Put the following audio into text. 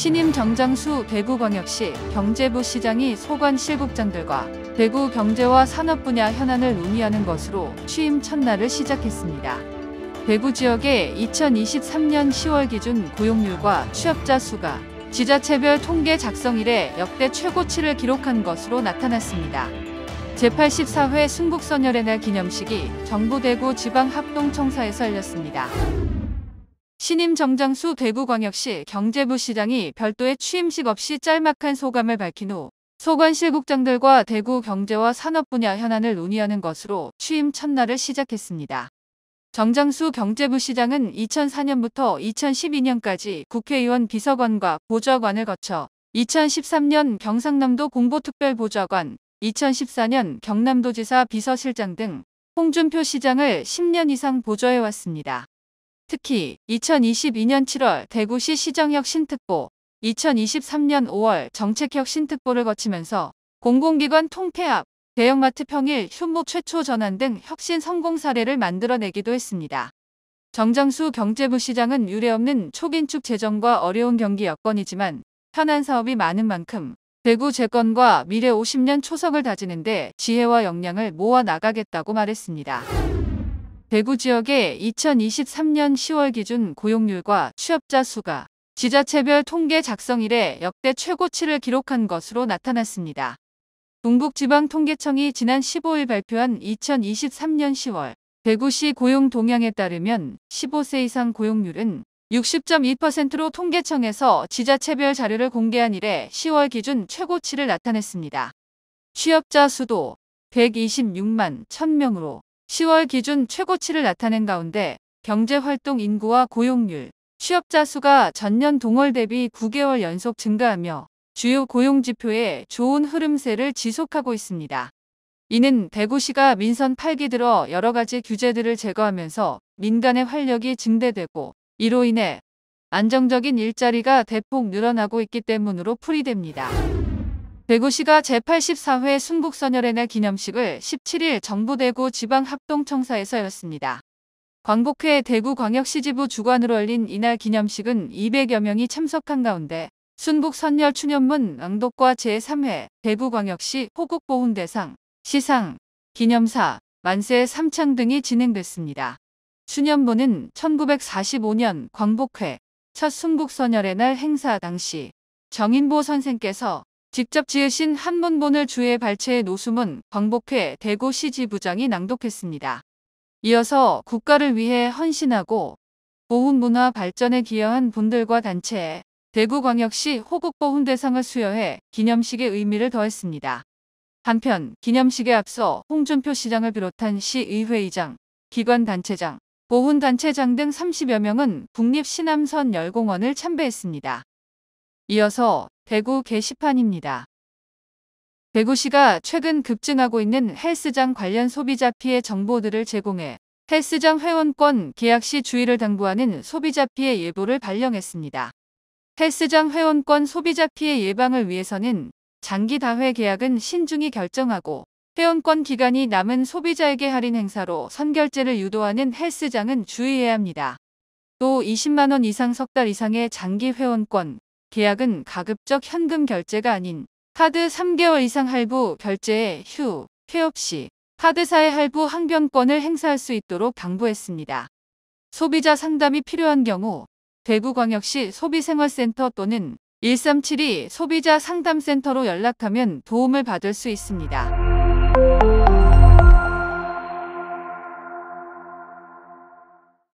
신임 정장수 대구광역시 경제부 시장이 소관 실국장들과 대구 경제와 산업 분야 현안을 논의하는 것으로 취임 첫날을 시작했습니다. 대구 지역의 2023년 10월 기준 고용률과 취업자 수가 지자체별 통계 작성 일래 역대 최고치를 기록한 것으로 나타났습니다. 제84회 순국선열의 날 기념식이 정부 대구 지방합동청사에서 열렸습니다. 신임 정장수 대구광역시 경제부 시장이 별도의 취임식 없이 짤막한 소감을 밝힌 후 소관실 국장들과 대구 경제와 산업 분야 현안을 논의하는 것으로 취임 첫날을 시작했습니다. 정장수 경제부 시장은 2004년부터 2012년까지 국회의원 비서관과 보좌관을 거쳐 2013년 경상남도 공보특별보좌관, 2014년 경남도지사 비서실장 등 홍준표 시장을 10년 이상 보좌해왔습니다. 특히 2022년 7월 대구시 시정혁 신특보, 2023년 5월 정책혁 신특보를 거치면서 공공기관 통폐합, 대형마트 평일 휴무 최초 전환 등 혁신 성공 사례를 만들어내기도 했습니다. 정장수 경제부 시장은 유례없는 초긴축 재정과 어려운 경기 여건이지만 편한 사업이 많은 만큼 대구 재건과 미래 50년 초석을 다지는데 지혜와 역량을 모아 나가겠다고 말했습니다. 대구 지역의 2023년 10월 기준 고용률과 취업자 수가 지자체별 통계 작성 일래 역대 최고치를 기록한 것으로 나타났습니다. 동북지방통계청이 지난 15일 발표한 2023년 10월 대구시 고용 동향에 따르면 15세 이상 고용률은 60.2%로 통계청에서 지자체별 자료를 공개한 이래 10월 기준 최고치를 나타냈습니다. 취업자 수도 126만 1000명으로 10월 기준 최고치를 나타낸 가운데 경제활동 인구와 고용률, 취업자 수가 전년 동월 대비 9개월 연속 증가하며 주요 고용지표의 좋은 흐름세를 지속하고 있습니다. 이는 대구시가 민선 8기 들어 여러 가지 규제들을 제거하면서 민간의 활력이 증대되고 이로 인해 안정적인 일자리가 대폭 늘어나고 있기 때문으로 풀이됩니다. 대구시가 제84회 순국선열의 날 기념식을 17일 정부 대구 지방합동청사에서 열었습니다. 광복회 대구광역시지부 주관으로 열린 이날 기념식은 200여 명이 참석한 가운데 순국선열 추념문 낭독과 제3회 대구광역시 호국보훈대상, 시상, 기념사, 만세 삼창 등이 진행됐습니다. 추념문은 1945년 광복회 첫 순국선열의 날 행사 당시 정인보 선생께서 직접 지으신 한문본을 주의 발췌의 노수문 광복회 대구시지 부장이 낭독했습니다. 이어서 국가를 위해 헌신하고 보훈문화 발전에 기여한 분들과 단체에 대구광역시 호국보훈대상을 수여해 기념식의 의미를 더했습니다. 한편 기념식에 앞서 홍준표 시장을 비롯한 시의회의장, 기관단체장, 보훈단체장 등 30여 명은 국립신암선 열공원을 참배했습니다. 이어서 대구 게시판입니다. 대구시가 최근 급증하고 있는 헬스장 관련 소비자 피해 정보들을 제공해 헬스장 회원권 계약 시 주의를 당부하는 소비자 피해 예보를 발령했습니다. 헬스장 회원권 소비자 피해 예방을 위해서는 장기 다회 계약은 신중히 결정하고 회원권 기간이 남은 소비자에게 할인 행사로 선결제를 유도하는 헬스장은 주의해야 합니다. 또 20만원 이상 석 달 이상의 장기 회원권, 계약은 가급적 현금 결제가 아닌 카드 3개월 이상 할부 결제에 휴, 회 없이 카드사의 할부 항변권을 행사할 수 있도록 당부했습니다. 소비자 상담이 필요한 경우 대구광역시 소비생활센터 또는 1372 소비자 상담센터로 연락하면 도움을 받을 수 있습니다.